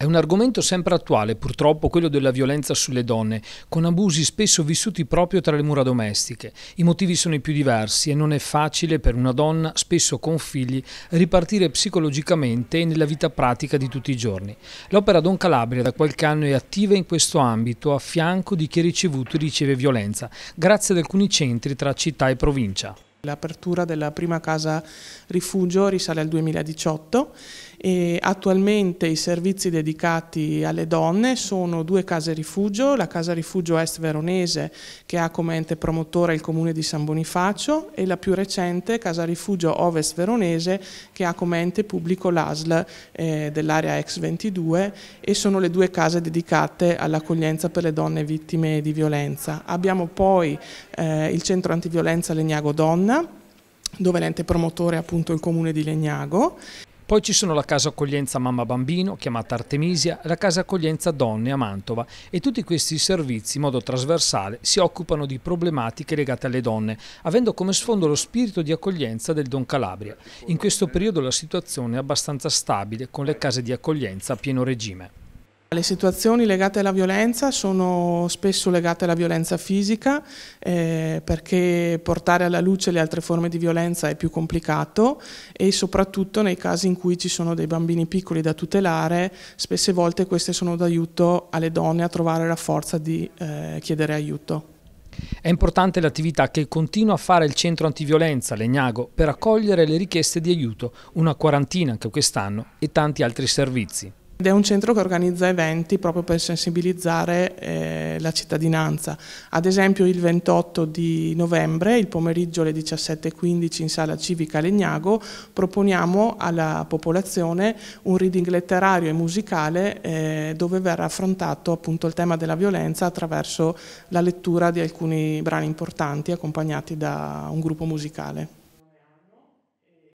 È un argomento sempre attuale, purtroppo, quello della violenza sulle donne, con abusi spesso vissuti proprio tra le mura domestiche. I motivi sono i più diversi e non è facile per una donna, spesso con figli, ripartire psicologicamente e nella vita pratica di tutti i giorni. L'opera Don Calabria da qualche anno è attiva in questo ambito, a fianco di chi ha ricevuto e riceve violenza, grazie ad alcuni centri tra città e provincia. L'apertura della prima casa rifugio risale al 2018 e attualmente i servizi dedicati alle donne sono due case rifugio, la casa rifugio est veronese che ha come ente promotore il comune di San Bonifacio e la più recente casa rifugio ovest veronese che ha come ente pubblico l'ASL eh, dell'area ex 22 e sono le due case dedicate all'accoglienza per le donne vittime di violenza. Abbiamo poi eh, il centro antiviolenza Legnago Donne dove l'ente promotore è appunto il comune di Legnago. Poi ci sono la casa accoglienza mamma bambino, chiamata Artemisia, la casa accoglienza donne a Mantova e tutti questi servizi in modo trasversale si occupano di problematiche legate alle donne, avendo come sfondo lo spirito di accoglienza del Don Calabria. In questo periodo la situazione è abbastanza stabile con le case di accoglienza a pieno regime. Le situazioni legate alla violenza sono spesso legate alla violenza fisica eh, perché portare alla luce le altre forme di violenza è più complicato e soprattutto nei casi in cui ci sono dei bambini piccoli da tutelare, spesse volte queste sono d'aiuto alle donne a trovare la forza di eh, chiedere aiuto. È importante l'attività che continua a fare il centro antiviolenza Legnago per accogliere le richieste di aiuto, una quarantina anche quest'anno e tanti altri servizi. Ed è un centro che organizza eventi proprio per sensibilizzare eh, la cittadinanza. Ad esempio il 28 di novembre, il pomeriggio alle 17.15 in sala civica Legnago, proponiamo alla popolazione un reading letterario e musicale eh, dove verrà affrontato appunto il tema della violenza attraverso la lettura di alcuni brani importanti accompagnati da un gruppo musicale.